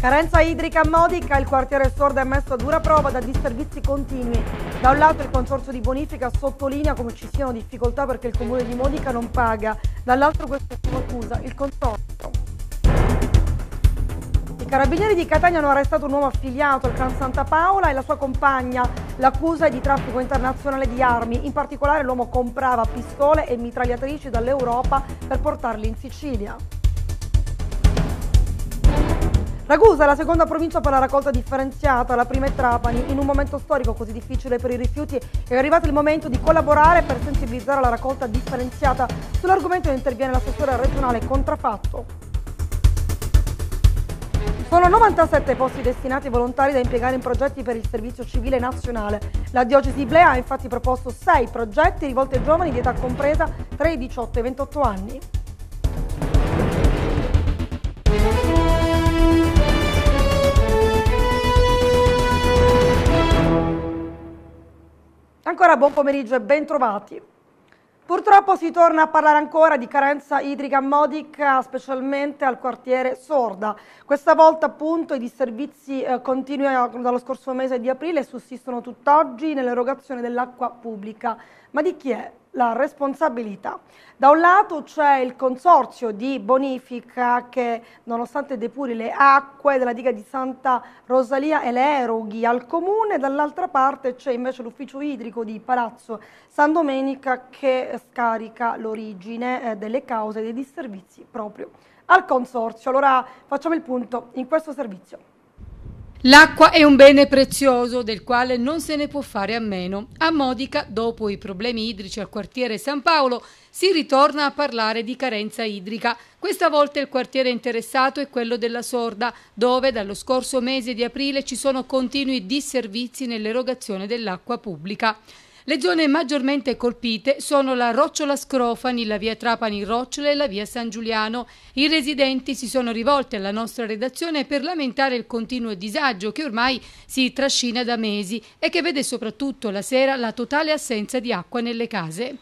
Carenza idrica a Modica, il quartiere sordo è messo a dura prova da disservizi continui. Da un lato il consorzio di bonifica sottolinea come ci siano difficoltà perché il comune di Modica non paga, dall'altro questo è accusa il consorzio. I carabinieri di Catania hanno arrestato un uomo affiliato al Clan Santa Paola e la sua compagna. L'accusa è di traffico internazionale di armi, in particolare l'uomo comprava pistole e mitragliatrici dall'Europa per portarli in Sicilia. Ragusa la seconda provincia per la raccolta differenziata, la prima è Trapani. In un momento storico così difficile per i rifiuti è arrivato il momento di collaborare per sensibilizzare la raccolta differenziata. Sull'argomento interviene l'assessore regionale Contrafatto. Sono 97 posti destinati ai volontari da impiegare in progetti per il servizio civile nazionale. La diocesi di Blea ha infatti proposto 6 progetti rivolti ai giovani di età compresa tra i 18 e i 28 anni. ancora buon pomeriggio e bentrovati. Purtroppo si torna a parlare ancora di carenza idrica modica, specialmente al quartiere Sorda. Questa volta appunto i disservizi eh, continuano dallo scorso mese di aprile e sussistono tutt'oggi nell'erogazione dell'acqua pubblica. Ma di chi è la responsabilità. Da un lato c'è il consorzio di bonifica che nonostante depuri le acque della diga di Santa Rosalia e le eroghi al comune, dall'altra parte c'è invece l'ufficio idrico di Palazzo San Domenica che scarica l'origine eh, delle cause dei disservizi proprio al consorzio. Allora facciamo il punto in questo servizio. L'acqua è un bene prezioso del quale non se ne può fare a meno. A Modica, dopo i problemi idrici al quartiere San Paolo, si ritorna a parlare di carenza idrica. Questa volta il quartiere interessato è quello della Sorda, dove dallo scorso mese di aprile ci sono continui disservizi nell'erogazione dell'acqua pubblica. Le zone maggiormente colpite sono la Rocciola Scrofani, la via Trapani Rocciola e la via San Giuliano. I residenti si sono rivolti alla nostra redazione per lamentare il continuo disagio che ormai si trascina da mesi e che vede soprattutto la sera la totale assenza di acqua nelle case.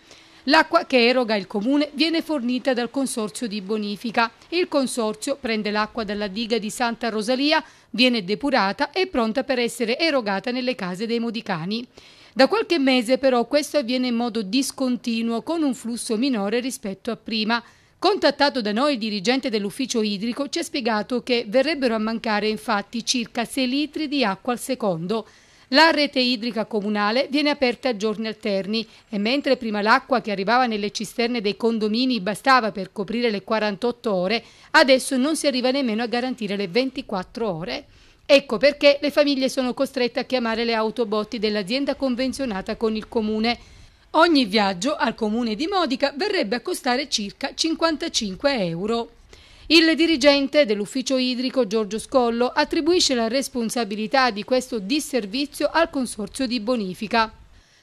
L'acqua che eroga il comune viene fornita dal consorzio di bonifica. Il consorzio prende l'acqua dalla diga di Santa Rosalia, viene depurata e pronta per essere erogata nelle case dei modicani. Da qualche mese però questo avviene in modo discontinuo con un flusso minore rispetto a prima. Contattato da noi il dirigente dell'ufficio idrico ci ha spiegato che verrebbero a mancare infatti circa 6 litri di acqua al secondo. La rete idrica comunale viene aperta a giorni alterni e mentre prima l'acqua che arrivava nelle cisterne dei condomini bastava per coprire le 48 ore, adesso non si arriva nemmeno a garantire le 24 ore. Ecco perché le famiglie sono costrette a chiamare le autobotti dell'azienda convenzionata con il comune. Ogni viaggio al comune di Modica verrebbe a costare circa 55 euro. Il dirigente dell'ufficio idrico Giorgio Scollo attribuisce la responsabilità di questo disservizio al consorzio di bonifica.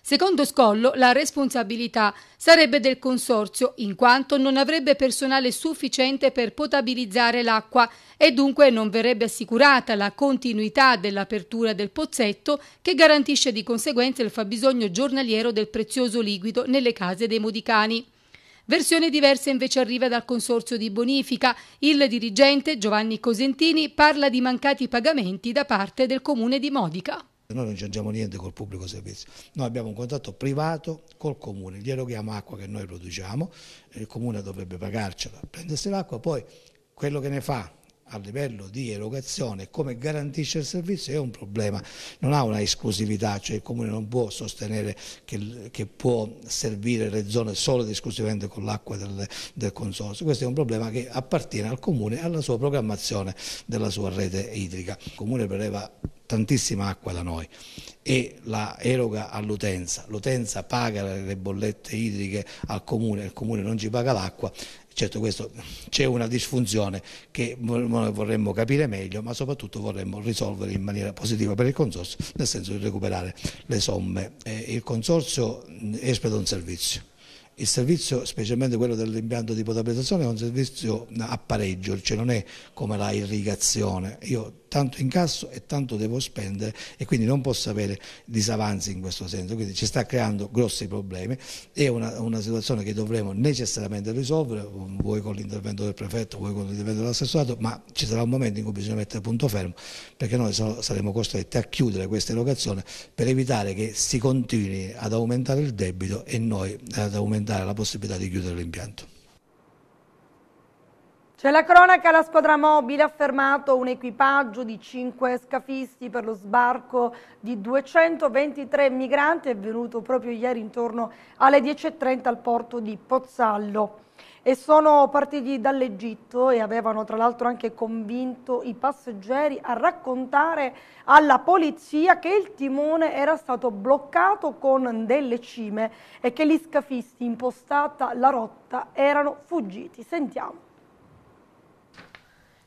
Secondo Scollo, la responsabilità sarebbe del consorzio, in quanto non avrebbe personale sufficiente per potabilizzare l'acqua e dunque non verrebbe assicurata la continuità dell'apertura del pozzetto che garantisce di conseguenza il fabbisogno giornaliero del prezioso liquido nelle case dei modicani. Versione diversa invece arriva dal consorzio di bonifica. Il dirigente Giovanni Cosentini parla di mancati pagamenti da parte del comune di Modica. Noi non c'entriamo niente col pubblico servizio, noi abbiamo un contratto privato col comune, gli eroghiamo acqua che noi produciamo, il comune dovrebbe pagarcela, prendersi l'acqua, poi quello che ne fa a livello di erogazione come garantisce il servizio è un problema, non ha una esclusività, cioè il Comune non può sostenere che, che può servire le zone solo ed esclusivamente con l'acqua del, del, consorzio, questo è un problema che appartiene al Comune e alla sua programmazione della sua rete idrica. Il Comune preleva tantissima acqua da noi e la eroga all'utenza, l'utenza paga le bollette idriche al Comune, il Comune non ci paga l'acqua Certo questo c'è una disfunzione che vorremmo capire meglio ma soprattutto vorremmo risolvere in maniera positiva per il Consorzio nel senso di recuperare le somme. Eh, il Consorzio espleta un servizio il servizio, specialmente quello dell'impianto di potabilizzazione, è un servizio a pareggio, cioè non è come la irrigazione. Io tanto incasso e tanto devo spendere e quindi non posso avere disavanzi in questo senso, quindi ci sta creando grossi problemi, è una, una situazione che dovremo necessariamente risolvere, voi con l'intervento del prefetto, voi con l'intervento dell'assessorato, ma ci sarà un momento in cui bisogna mettere punto fermo perché noi saremo costretti a chiudere questa erogazione per evitare che si continui ad aumentare il debito e noi ad aumentare la possibilità di chiudere l'impianto. C'è la cronaca, la squadra mobile ha fermato un equipaggio di 5 scafisti per lo sbarco di 223 migranti avvenuto proprio ieri intorno alle 10.30 al porto di Pozzallo e sono partiti dall'Egitto e avevano tra l'altro anche convinto i passeggeri a raccontare alla polizia che il timone era stato bloccato con delle cime e che gli scafisti impostata la rotta erano fuggiti. Sentiamo.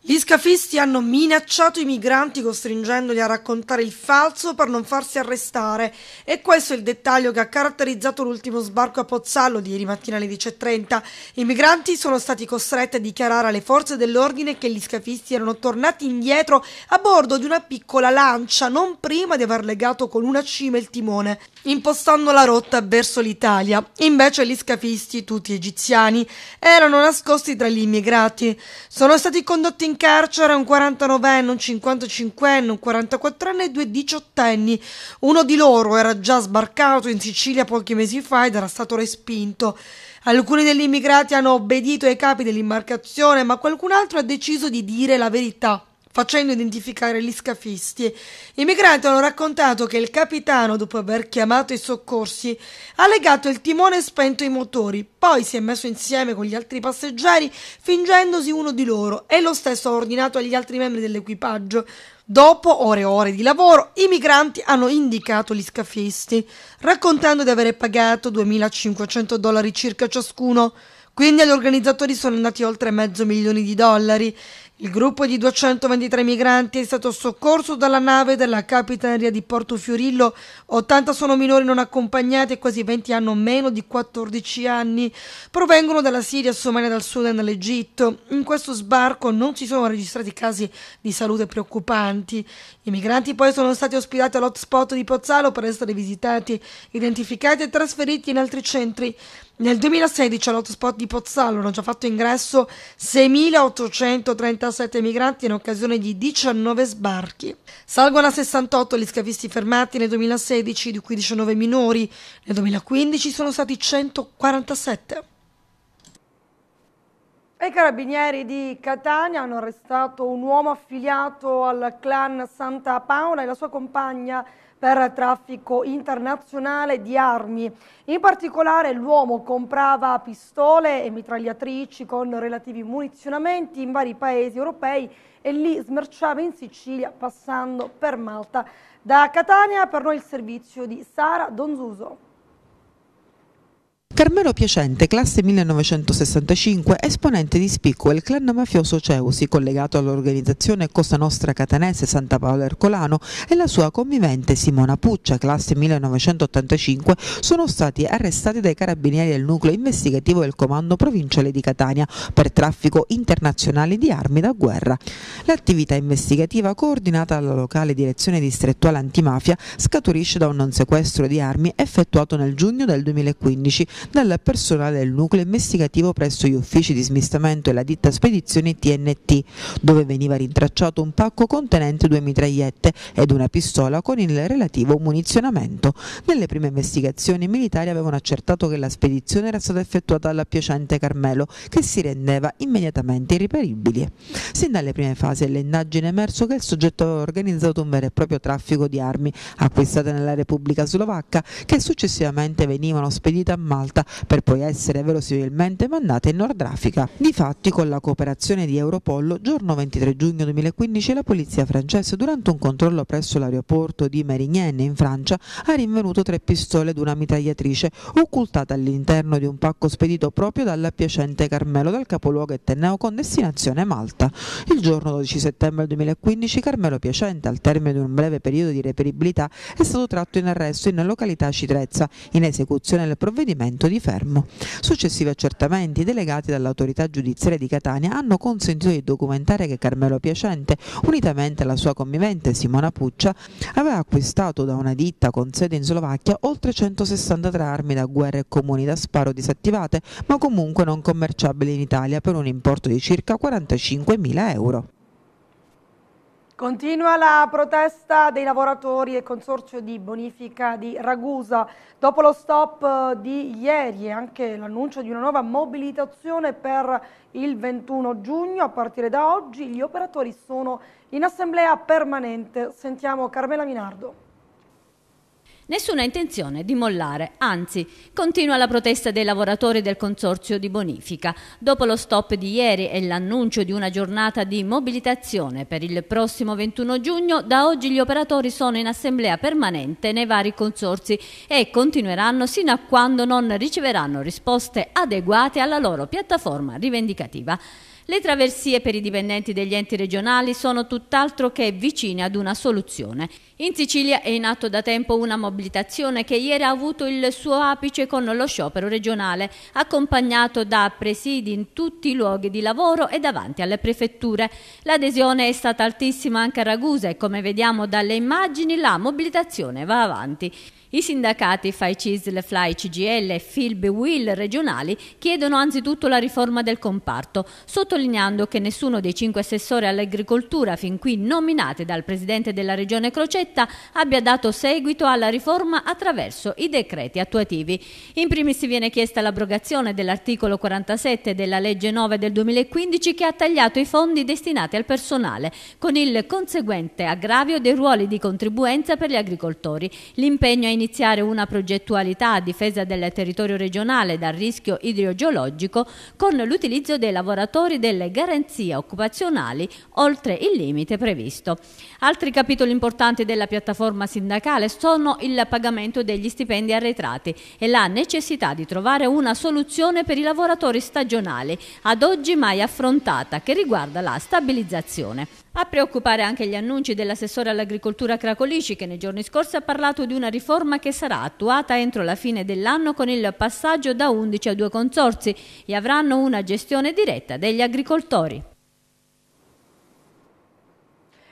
Gli scafisti hanno minacciato i migranti costringendoli a raccontare il falso per non farsi arrestare e questo è il dettaglio che ha caratterizzato l'ultimo sbarco a Pozzallo di ieri mattina alle 10.30. I migranti sono stati costretti a dichiarare alle forze dell'ordine che gli scafisti erano tornati indietro a bordo di una piccola lancia non prima di aver legato con una cima il timone, impostando la rotta verso l'Italia. Invece gli scafisti, tutti egiziani, erano nascosti tra gli immigrati. Sono stati condotti in in carcere un 49enne, un 55enne, un 44enne e due diciottenni. Uno di loro era già sbarcato in Sicilia pochi mesi fa ed era stato respinto. Alcuni degli immigrati hanno obbedito ai capi dell'imbarcazione, ma qualcun altro ha deciso di dire la verità facendo identificare gli scafisti. I migranti hanno raccontato che il capitano, dopo aver chiamato i soccorsi, ha legato il timone e spento i motori, poi si è messo insieme con gli altri passeggeri fingendosi uno di loro e lo stesso ha ordinato agli altri membri dell'equipaggio. Dopo ore e ore di lavoro, i migranti hanno indicato gli scafisti, raccontando di avere pagato 2.500 dollari circa ciascuno. Quindi agli organizzatori sono andati oltre mezzo milione di dollari il gruppo di 223 migranti è stato soccorso dalla nave della Capitaneria di Porto Fiorillo, 80 sono minori non accompagnati e quasi 20 hanno meno di 14 anni. Provengono dalla Siria, Somalia, dal Sudan e dall'Egitto. In questo sbarco non si sono registrati casi di salute preoccupanti. I migranti poi sono stati ospitati all'hotspot di Pozzalo per essere visitati, identificati e trasferiti in altri centri. Nel 2016 all'hotspot di Pozzallo hanno già fatto ingresso 6.837 migranti in occasione di 19 sbarchi. Salgono a 68 gli scafisti fermati nel 2016, di cui 19 minori. Nel 2015 sono stati 147. I carabinieri di Catania hanno arrestato un uomo affiliato al clan Santa Paola e la sua compagna per traffico internazionale di armi. In particolare l'uomo comprava pistole e mitragliatrici con relativi munizionamenti in vari paesi europei e li smerciava in Sicilia passando per Malta. Da Catania per noi il servizio di Sara Donzuso. Carmelo Piacente, classe 1965, esponente di spicco del clan mafioso Ceusi, collegato all'organizzazione Cosa Nostra Catanese Santa Paola Ercolano, e la sua convivente Simona Puccia, classe 1985, sono stati arrestati dai carabinieri del nucleo investigativo del comando provinciale di Catania per traffico internazionale di armi da guerra. L'attività investigativa coordinata dalla locale direzione distrettuale antimafia scaturisce da un non sequestro di armi effettuato nel giugno del 2015 dal personale del nucleo investigativo presso gli uffici di smistamento e la ditta spedizione TNT, dove veniva rintracciato un pacco contenente due mitragliette ed una pistola con il relativo munizionamento. Nelle prime investigazioni i militari avevano accertato che la spedizione era stata effettuata dalla Piacente Carmelo, che si rendeva immediatamente irriperibile. Sin dalle prime fasi dell'indagine è emerso che il soggetto aveva organizzato un vero e proprio traffico di armi acquistate nella Repubblica Slovacca, che successivamente venivano spedite a Malta Malta per poi essere verosimilmente mandate in Nord Africa. Difatti con la cooperazione di Europol, giorno 23 giugno 2015 la polizia francese durante un controllo presso l'aeroporto di Merignenne in Francia ha rinvenuto tre pistole ed una mitragliatrice occultata all'interno di un pacco spedito proprio dalla Piacente Carmelo dal capoluogo Etteneo con destinazione Malta. Il giorno 12 settembre 2015 Carmelo Piacente al termine di un breve periodo di reperibilità è stato tratto in arresto in località Citrezza in esecuzione del provvedimento momento di fermo. Successivi accertamenti delegati dall'autorità giudiziaria di Catania hanno consentito di documentare che Carmelo Piacente, unitamente alla sua convivente Simona Puccia, aveva acquistato da una ditta con sede in Slovacchia oltre 163 armi da guerra e comuni da sparo disattivate, ma comunque non commerciabili in Italia per un importo di circa 45.000 euro. Continua la protesta dei lavoratori e consorzio di bonifica di Ragusa. Dopo lo stop eh, di ieri e anche l'annuncio di una nuova mobilitazione per il 21 giugno, a partire da oggi gli operatori sono in assemblea permanente. Sentiamo Carmela Minardo. Nessuna intenzione di mollare, anzi continua la protesta dei lavoratori del Consorzio di Bonifica. Dopo lo stop di ieri e l'annuncio di una giornata di mobilitazione per il prossimo 21 giugno, da oggi gli operatori sono in assemblea permanente nei vari consorzi e continueranno sino a quando non riceveranno risposte adeguate alla loro piattaforma rivendicativa. Le traversie per i dipendenti degli enti regionali sono tutt'altro che vicine ad una soluzione. In Sicilia è in atto da tempo una mobilitazione che ieri ha avuto il suo apice con lo sciopero regionale, accompagnato da presidi in tutti i luoghi di lavoro e davanti alle prefetture. L'adesione è stata altissima anche a Ragusa e come vediamo dalle immagini la mobilitazione va avanti. I sindacati FAI CISL, FLAI CGL e FILB WIL regionali chiedono anzitutto la riforma del comparto, sottolineando che nessuno dei cinque assessori all'agricoltura fin qui nominati dal presidente della regione Crocetti Letta abbia dato seguito alla riforma attraverso i decreti attuativi. In primis viene chiesta l'abrogazione dell'articolo 47 della legge 9 del 2015 che ha tagliato i fondi destinati al personale, con il conseguente aggravio dei ruoli di contribuenza per gli agricoltori. L'impegno a iniziare una progettualità a difesa del territorio regionale dal rischio idrogeologico con l'utilizzo dei lavoratori delle garanzie occupazionali oltre il limite previsto. Altri capitoli importanti del della piattaforma sindacale sono il pagamento degli stipendi arretrati e la necessità di trovare una soluzione per i lavoratori stagionali, ad oggi mai affrontata, che riguarda la stabilizzazione. A preoccupare anche gli annunci dell'assessore all'agricoltura Cracolici che nei giorni scorsi ha parlato di una riforma che sarà attuata entro la fine dell'anno con il passaggio da 11 a 2 consorzi e avranno una gestione diretta degli agricoltori.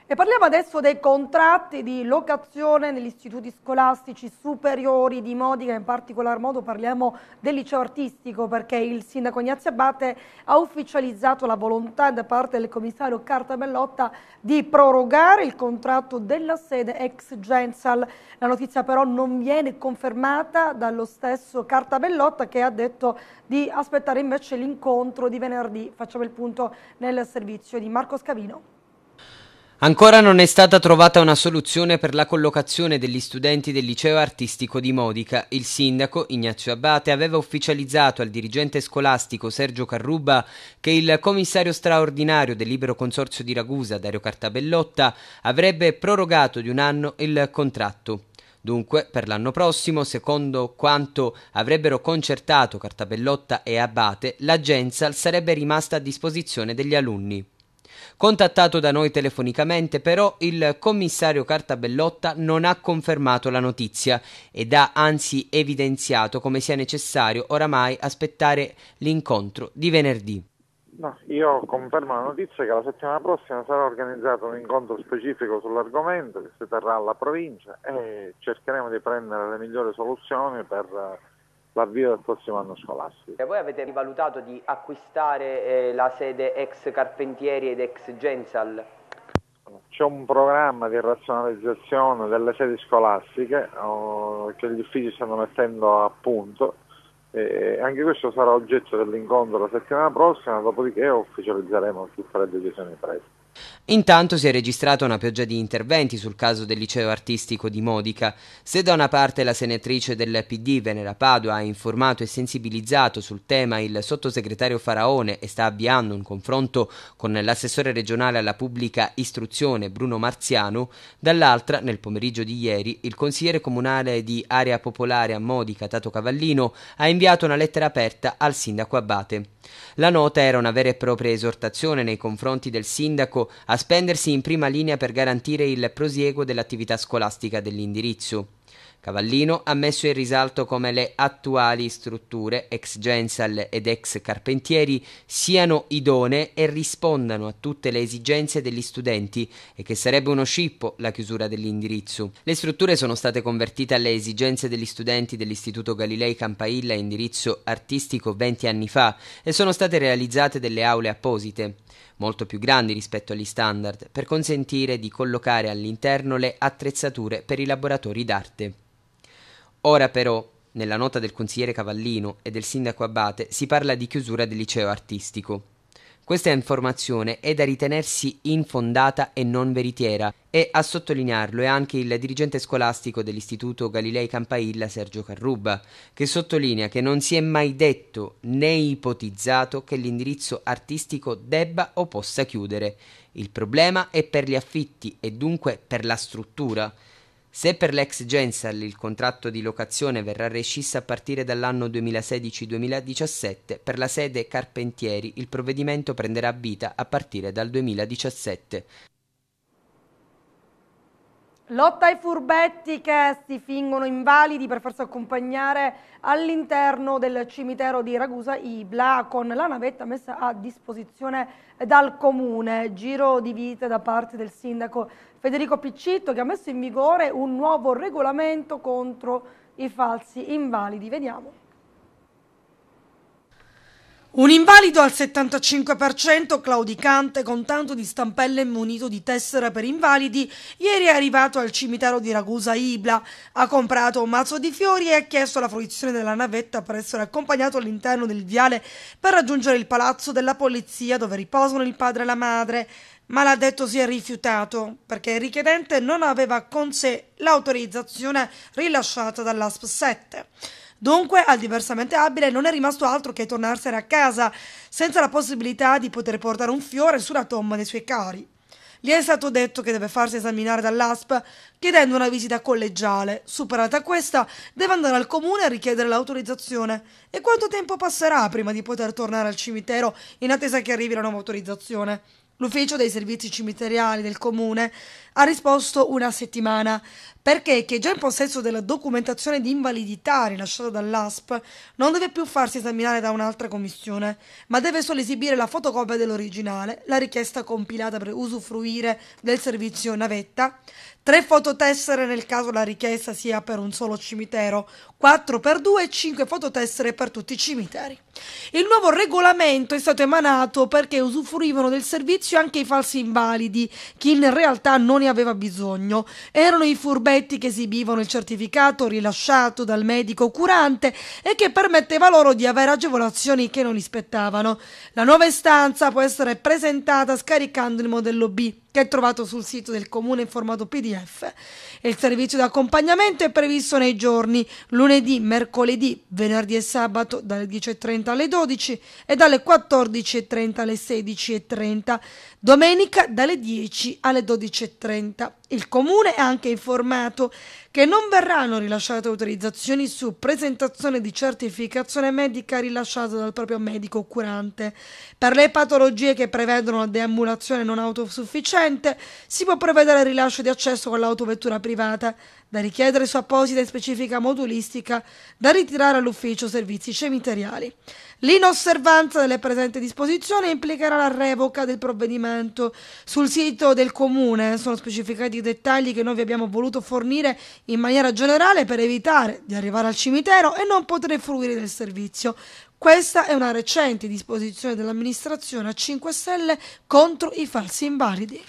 E parliamo adesso dei contratti di locazione negli istituti scolastici superiori di Modica, in particolar modo parliamo del liceo artistico perché il sindaco Ignazio Abate ha ufficializzato la volontà da parte del commissario Carta Bellotta di prorogare il contratto della sede ex Gensal. La notizia però non viene confermata dallo stesso Carta Bellotta che ha detto di aspettare invece l'incontro di venerdì. Facciamo il punto nel servizio di Marco Scavino. Ancora non è stata trovata una soluzione per la collocazione degli studenti del liceo artistico di Modica. Il sindaco Ignazio Abate aveva ufficializzato al dirigente scolastico Sergio Carruba che il commissario straordinario del libero consorzio di Ragusa, Dario Cartabellotta, avrebbe prorogato di un anno il contratto. Dunque, per l'anno prossimo, secondo quanto avrebbero concertato Cartabellotta e Abate, l'agenza sarebbe rimasta a disposizione degli alunni. Contattato da noi telefonicamente, però, il commissario Cartabellotta non ha confermato la notizia ed ha anzi evidenziato come sia necessario oramai aspettare l'incontro di venerdì. No, io confermo la notizia che la settimana prossima sarà organizzato un incontro specifico sull'argomento che si terrà alla provincia e cercheremo di prendere le migliori soluzioni per l'avvio del prossimo anno scolastico. E voi avete rivalutato di acquistare eh, la sede ex Carpentieri ed ex Gensal? C'è un programma di razionalizzazione delle sedi scolastiche oh, che gli uffici stanno mettendo a punto. E anche questo sarà oggetto dell'incontro la settimana prossima, dopodiché ufficializzeremo tutte le decisioni prese. Intanto si è registrata una pioggia di interventi sul caso del liceo artistico di Modica. Se da una parte la senatrice del PD Venera Padua ha informato e sensibilizzato sul tema il sottosegretario Faraone e sta avviando un confronto con l'assessore regionale alla pubblica istruzione Bruno Marziano, dall'altra nel pomeriggio di ieri il consigliere comunale di Area Popolare a Modica Tato Cavallino ha inviato una lettera aperta al sindaco Abate. La nota era una vera e propria esortazione nei confronti del sindaco a spendersi in prima linea per garantire il prosieguo dell'attività scolastica dell'indirizzo. Cavallino ha messo in risalto come le attuali strutture, ex Gensal ed ex Carpentieri, siano idonee e rispondano a tutte le esigenze degli studenti e che sarebbe uno scippo la chiusura dell'indirizzo. Le strutture sono state convertite alle esigenze degli studenti dell'Istituto Galilei Campailla indirizzo artistico 20 anni fa e sono state realizzate delle aule apposite molto più grandi rispetto agli standard, per consentire di collocare all'interno le attrezzature per i laboratori d'arte. Ora però, nella nota del consigliere Cavallino e del sindaco Abate, si parla di chiusura del liceo artistico. Questa informazione è da ritenersi infondata e non veritiera e a sottolinearlo è anche il dirigente scolastico dell'Istituto Galilei Campailla Sergio Carruba, che sottolinea che non si è mai detto né ipotizzato che l'indirizzo artistico debba o possa chiudere. Il problema è per gli affitti e dunque per la struttura. Se per l'ex Gensal il contratto di locazione verrà rescisso a partire dall'anno 2016-2017, per la sede Carpentieri il provvedimento prenderà vita a partire dal 2017. Lotta ai furbetti che si fingono invalidi per farsi accompagnare all'interno del cimitero di Ragusa Ibla con la navetta messa a disposizione dal comune. Giro di vite da parte del sindaco Federico Piccitto che ha messo in vigore un nuovo regolamento contro i falsi invalidi. Vediamo. Un invalido al 75% claudicante con tanto di stampelle e munito di tessera per invalidi, ieri è arrivato al cimitero di Ragusa Ibla, ha comprato un mazzo di fiori e ha chiesto la fruizione della navetta per essere accompagnato all'interno del viale per raggiungere il palazzo della polizia dove riposano il padre e la madre, ma l'ha detto si è rifiutato perché il richiedente non aveva con sé l'autorizzazione rilasciata dall'ASP 7. Dunque al diversamente abile non è rimasto altro che tornarsene a casa, senza la possibilità di poter portare un fiore sulla tomba dei suoi cari. Gli è stato detto che deve farsi esaminare dall'ASP chiedendo una visita collegiale. Superata questa, deve andare al comune a richiedere l'autorizzazione. E quanto tempo passerà prima di poter tornare al cimitero in attesa che arrivi la nuova autorizzazione? L'ufficio dei servizi cimiteriali del comune ha risposto una settimana perché chi è già in possesso della documentazione di invalidità rilasciata dall'ASP non deve più farsi esaminare da un'altra commissione, ma deve solo esibire la fotocopia dell'originale, la richiesta compilata per usufruire del servizio navetta, 3 fototessere nel caso la richiesta sia per un solo cimitero, 4 per 2 e 5 fototessere per tutti i cimiteri. Il nuovo regolamento è stato emanato perché usufruivano del servizio anche i falsi invalidi, chi in realtà non ne aveva bisogno. Erano i furbetti che esibivano il certificato rilasciato dal medico curante e che permetteva loro di avere agevolazioni che non gli spettavano. La nuova istanza può essere presentata scaricando il modello B che è trovato sul sito del comune in formato PDF. Il servizio di accompagnamento è previsto nei giorni lunedì, mercoledì, venerdì e sabato dalle 10.30 alle 12 e dalle 14.30 alle 16.30 domenica dalle 10 alle 12.30. Il comune ha anche informato che non verranno rilasciate autorizzazioni su presentazione di certificazione medica rilasciata dal proprio medico curante. Per le patologie che prevedono la deambulazione non autosufficiente si può prevedere il rilascio di accesso con l'autovettura privata da richiedere su apposita e specifica modulistica, da ritirare all'ufficio servizi cemiteriali. L'inosservanza delle presenti disposizioni implicherà la revoca del provvedimento. Sul sito del comune sono specificati i dettagli che noi vi abbiamo voluto fornire in maniera generale per evitare di arrivare al cimitero e non poter fruire del servizio. Questa è una recente disposizione dell'amministrazione a 5 Stelle contro i falsi invalidi.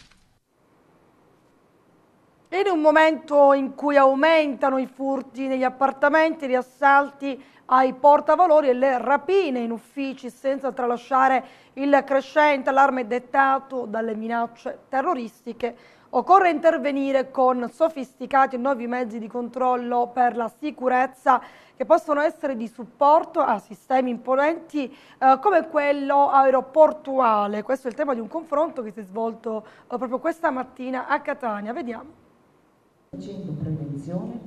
In un momento in cui aumentano i furti negli appartamenti, gli assalti ai portavalori e le rapine in uffici, senza tralasciare il crescente allarme dettato dalle minacce terroristiche, occorre intervenire con sofisticati nuovi mezzi di controllo per la sicurezza che possono essere di supporto a sistemi imponenti eh, come quello aeroportuale. Questo è il tema di un confronto che si è svolto eh, proprio questa mattina a Catania. Vediamo.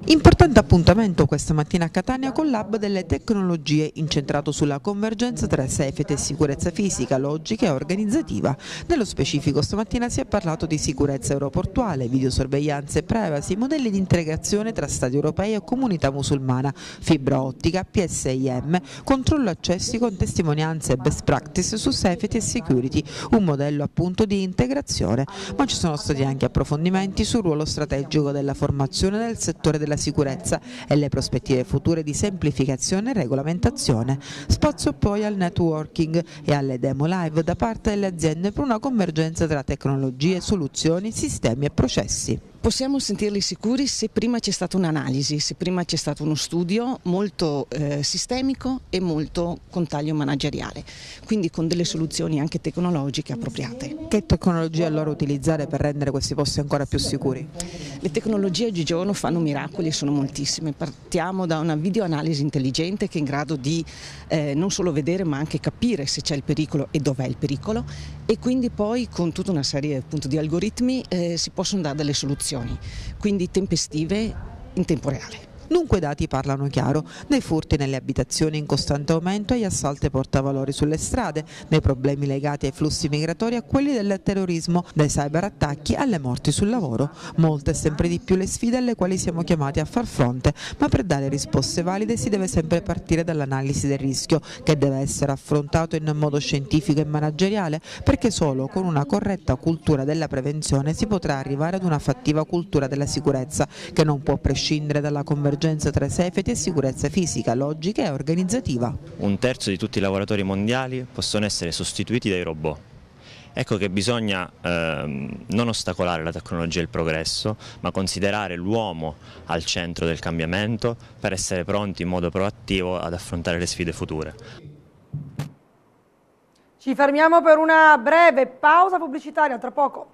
Importante appuntamento questa mattina a Catania con l'Hub delle Tecnologie incentrato sulla convergenza tra safety e sicurezza fisica, logica e organizzativa. Nello specifico stamattina si è parlato di sicurezza aeroportuale, videosorveglianza e privacy, modelli di integrazione tra stati europei e comunità musulmana, fibra ottica, PSIM, controllo accessi con testimonianze e best practice su safety e security, un modello appunto di integrazione. Ma ci sono stati anche approfondimenti sul ruolo strategico della formazione nel settore della sicurezza e le prospettive future di semplificazione e regolamentazione. Spazio poi al networking e alle demo live da parte delle aziende per una convergenza tra tecnologie, soluzioni, sistemi e processi. Possiamo sentirli sicuri se prima c'è stata un'analisi, se prima c'è stato uno studio molto eh, sistemico e molto con taglio manageriale, quindi con delle soluzioni anche tecnologiche appropriate. Che tecnologie allora utilizzare per rendere questi posti ancora più sicuri? Le tecnologie oggigiorno fanno miracoli e sono moltissime. Partiamo da una videoanalisi intelligente che è in grado di eh, non solo vedere ma anche capire se c'è il pericolo e dov'è il pericolo e quindi poi con tutta una serie appunto, di algoritmi eh, si possono dare delle soluzioni informazioni, quindi tempestive in tempo reale. Dunque i dati parlano chiaro, nei furti nelle abitazioni in costante aumento, agli assalti portavalori sulle strade, nei problemi legati ai flussi migratori a quelli del terrorismo, dai cyberattacchi alle morti sul lavoro. Molte e sempre di più le sfide alle quali siamo chiamati a far fronte, ma per dare risposte valide si deve sempre partire dall'analisi del rischio, che deve essere affrontato in modo scientifico e manageriale, perché solo con una corretta cultura della prevenzione si potrà arrivare ad una fattiva cultura della sicurezza, che non può prescindere dalla convergenza convergenza tra safety e sicurezza fisica, logica e organizzativa. Un terzo di tutti i lavoratori mondiali possono essere sostituiti dai robot. Ecco che bisogna ehm, non ostacolare la tecnologia e il progresso, ma considerare l'uomo al centro del cambiamento per essere pronti in modo proattivo ad affrontare le sfide future. Ci fermiamo per una breve pausa pubblicitaria, tra poco.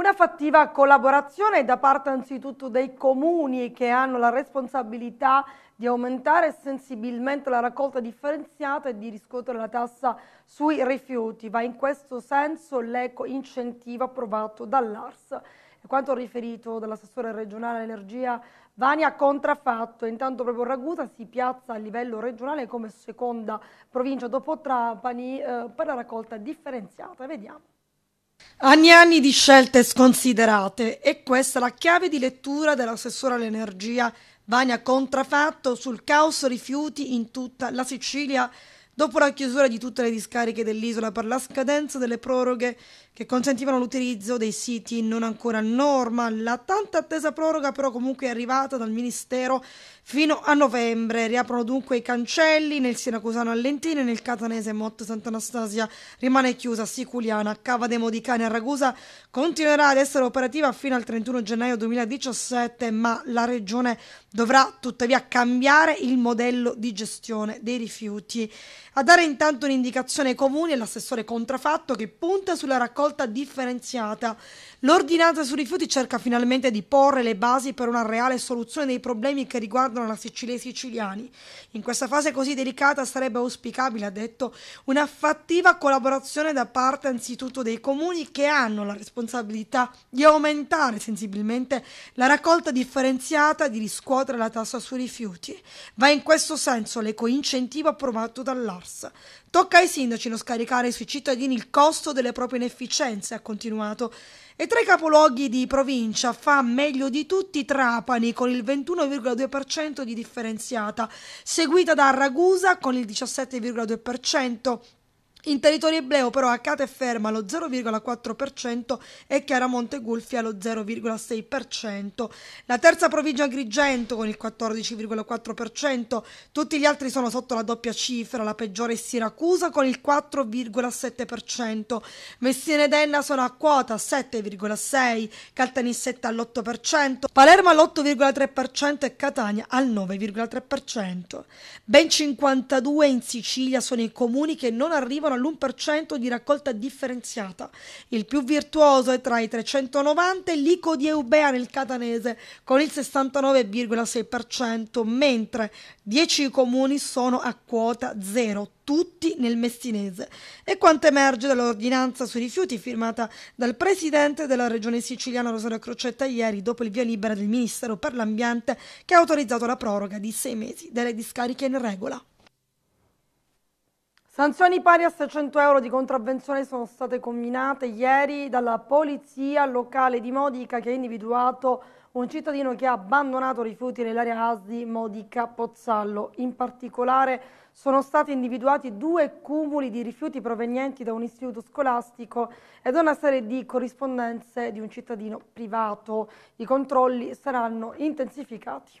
Una fattiva collaborazione da parte anzitutto dei comuni che hanno la responsabilità di aumentare sensibilmente la raccolta differenziata e di riscuotere la tassa sui rifiuti. Va in questo senso l'eco incentivo approvato dall'ARS. Quanto riferito dall'assessore regionale all'energia Vania Contraffatto, intanto proprio Ragusa si piazza a livello regionale come seconda provincia dopo Trapani eh, per la raccolta differenziata. Vediamo. Anni e anni di scelte sconsiderate e questa è la chiave di lettura dell'assessora all'energia Vania Contrafatto sul caos rifiuti in tutta la Sicilia dopo la chiusura di tutte le discariche dell'isola per la scadenza delle proroghe che consentivano l'utilizzo dei siti non ancora norma. La tanto attesa proroga però comunque è arrivata dal Ministero fino a novembre. Riaprono dunque i cancelli nel Siracusano Allentino e nel Catanese Motte Sant'Anastasia rimane chiusa. Siculiana, Cava dei Modicani a Ragusa continuerà ad essere operativa fino al 31 gennaio 2017, ma la Regione dovrà tuttavia cambiare il modello di gestione dei rifiuti. A dare intanto un'indicazione ai comuni è l'assessore contrafatto che punta sulla raccolta raccolta differenziata. L'ordinanza sui rifiuti cerca finalmente di porre le basi per una reale soluzione dei problemi che riguardano la Sicilia e i siciliani. In questa fase così delicata sarebbe auspicabile, ha detto, una fattiva collaborazione da parte anzitutto dei comuni che hanno la responsabilità di aumentare sensibilmente la raccolta differenziata e di riscuotere la tassa sui rifiuti. Va in questo senso l'ecoincentivo approvato dall'ARS. Tocca ai sindaci non scaricare sui cittadini il costo delle proprie inefficienze, ha continuato. E tra i capoluoghi di provincia fa meglio di tutti Trapani con il 21,2% di differenziata, seguita da Ragusa con il 17,2% in territorio ebleo però Acate è ferma allo 0,4% e Chiaramonte Gulfi allo 0,6%. La terza provincia Agrigento con il 14,4%, tutti gli altri sono sotto la doppia cifra, la peggiore è Siracusa con il 4,7%, Messina ed Enna sono a quota 7,6%, Caltanissetta all'8%, Palermo all'8,3% e Catania al 9,3%. Ben 52 in Sicilia sono i comuni che non arrivano all'1% di raccolta differenziata. Il più virtuoso è tra i 390 l'ICO di Eubea nel catanese con il 69,6%, mentre 10 comuni sono a quota zero, tutti nel mestinese. E quanto emerge dall'ordinanza sui rifiuti firmata dal presidente della regione siciliana Rosario Crocetta ieri dopo il via libera del Ministero per l'Ambiente che ha autorizzato la proroga di sei mesi delle discariche in regola. Sanzioni pari a 600 euro di contravvenzione sono state combinate ieri dalla polizia locale di Modica che ha individuato un cittadino che ha abbandonato rifiuti nell'area ASDI Modica Pozzallo. In particolare sono stati individuati due cumuli di rifiuti provenienti da un istituto scolastico e da una serie di corrispondenze di un cittadino privato. I controlli saranno intensificati.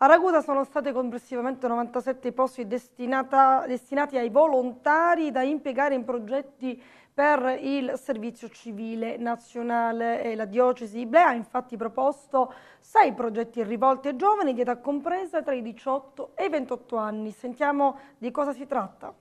A Ragusa sono state complessivamente 97 posti destinati ai volontari da impiegare in progetti per il servizio civile nazionale. E la diocesi Iblea ha infatti proposto sei progetti rivolti ai giovani di età compresa tra i 18 e i 28 anni. Sentiamo di cosa si tratta.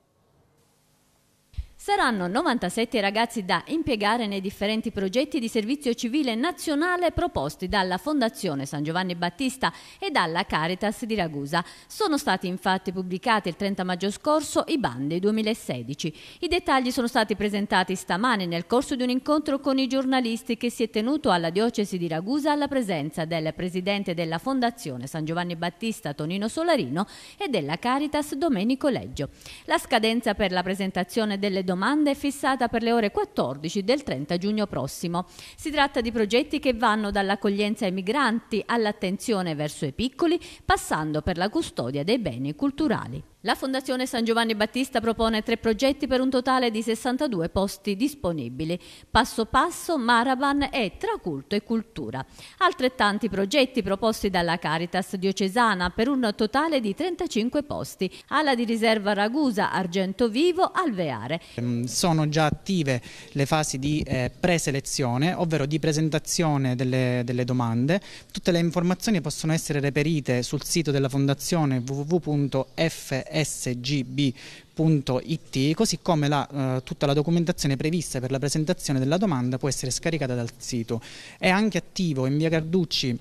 Saranno 97 ragazzi da impiegare nei differenti progetti di servizio civile nazionale proposti dalla Fondazione San Giovanni Battista e dalla Caritas di Ragusa. Sono stati infatti pubblicati il 30 maggio scorso i bandi 2016. I dettagli sono stati presentati stamane nel corso di un incontro con i giornalisti che si è tenuto alla diocesi di Ragusa alla presenza del presidente della Fondazione San Giovanni Battista Tonino Solarino e della Caritas Domenico Leggio. La scadenza per la presentazione delle domande domanda è fissata per le ore 14 del 30 giugno prossimo. Si tratta di progetti che vanno dall'accoglienza ai migranti all'attenzione verso i piccoli, passando per la custodia dei beni culturali. La Fondazione San Giovanni Battista propone tre progetti per un totale di 62 posti disponibili. Passo Passo, Maraban e Tra Culto e Cultura. Altrettanti progetti proposti dalla Caritas diocesana per un totale di 35 posti. Ala di riserva Ragusa, Argento Vivo, Alveare. Ehm, sono già attive le fasi di eh, preselezione, ovvero di presentazione delle, delle domande. Tutte le informazioni possono essere reperite sul sito della Fondazione www.fe SGB www.it, così come la, eh, tutta la documentazione prevista per la presentazione della domanda può essere scaricata dal sito. È anche attivo in via Carducci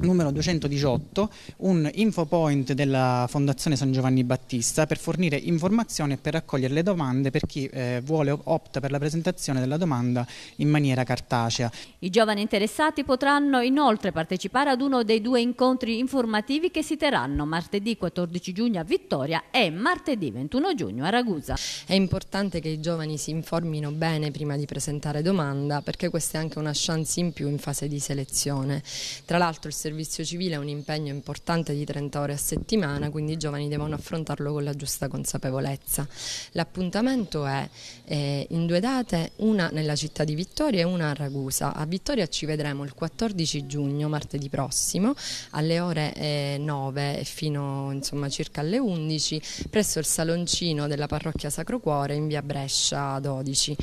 numero 218 un infopoint della Fondazione San Giovanni Battista per fornire informazioni e per raccogliere le domande per chi eh, vuole o opta per la presentazione della domanda in maniera cartacea. I giovani interessati potranno inoltre partecipare ad uno dei due incontri informativi che si terranno martedì 14 giugno a Vittoria e martedì 21 giugno giugno a Ragusa. È importante che i giovani si informino bene prima di presentare domanda perché questa è anche una chance in più in fase di selezione. Tra l'altro il servizio civile è un impegno importante di 30 ore a settimana, quindi i giovani devono affrontarlo con la giusta consapevolezza. L'appuntamento è eh, in due date, una nella città di Vittoria e una a Ragusa. A Vittoria ci vedremo il 14 giugno, martedì prossimo, alle ore eh, 9 fino insomma, circa alle 11 presso il saloncino all'interno della parrocchia Sacro Cuore in via Brescia 12.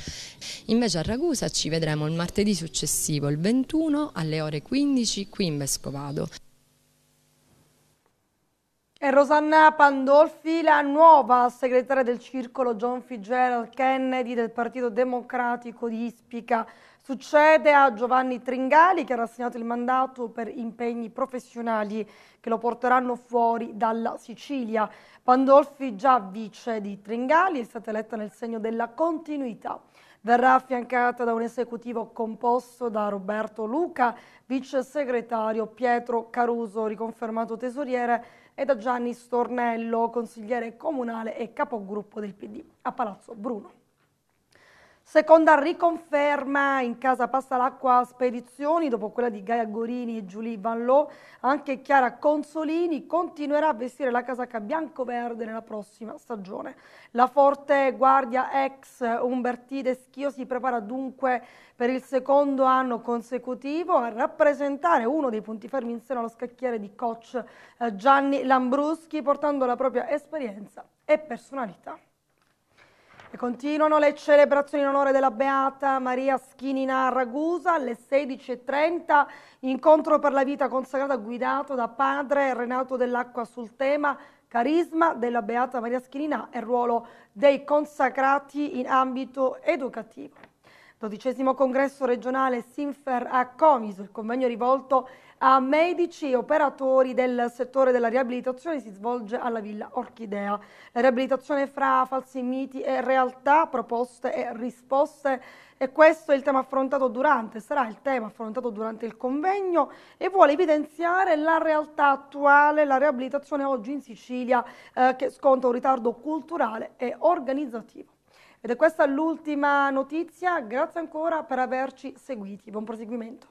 Invece a Ragusa ci vedremo il martedì successivo, il 21 alle ore 15 qui in Vescovado. E Rosanna Pandolfi, la nuova segretaria del circolo John Fitzgerald Kennedy del Partito Democratico di Ispica. Succede a Giovanni Tringali che ha rassegnato il mandato per impegni professionali che lo porteranno fuori dalla Sicilia. Pandolfi, già vice di Tringali, è stata eletta nel segno della continuità. Verrà affiancata da un esecutivo composto da Roberto Luca, vice segretario Pietro Caruso, riconfermato tesoriere, e da Gianni Stornello, consigliere comunale e capogruppo del PD a Palazzo Bruno. Seconda riconferma in casa passa l'acqua a spedizioni dopo quella di Gaia Gorini e Giulie Van Loo. Anche Chiara Consolini continuerà a vestire la casacca bianco-verde nella prossima stagione. La forte guardia ex Umbertide Schio si prepara dunque per il secondo anno consecutivo a rappresentare uno dei punti fermi in seno allo scacchiere di coach eh, Gianni Lambruschi portando la propria esperienza e personalità. Continuano le celebrazioni in onore della Beata Maria Schinina a Ragusa alle 16.30, incontro per la vita consacrata guidato da padre Renato Dell'Acqua sul tema carisma della Beata Maria Schinina e ruolo dei consacrati in ambito educativo. Dodicesimo congresso regionale Sinfer a Comiso, il convegno rivolto a medici e operatori del settore della riabilitazione si svolge alla Villa Orchidea. La riabilitazione fra falsi miti e realtà, proposte e risposte e questo è il tema affrontato durante, sarà il tema affrontato durante il convegno e vuole evidenziare la realtà attuale, la riabilitazione oggi in Sicilia eh, che sconta un ritardo culturale e organizzativo. Ed è questa l'ultima notizia, grazie ancora per averci seguiti, buon proseguimento.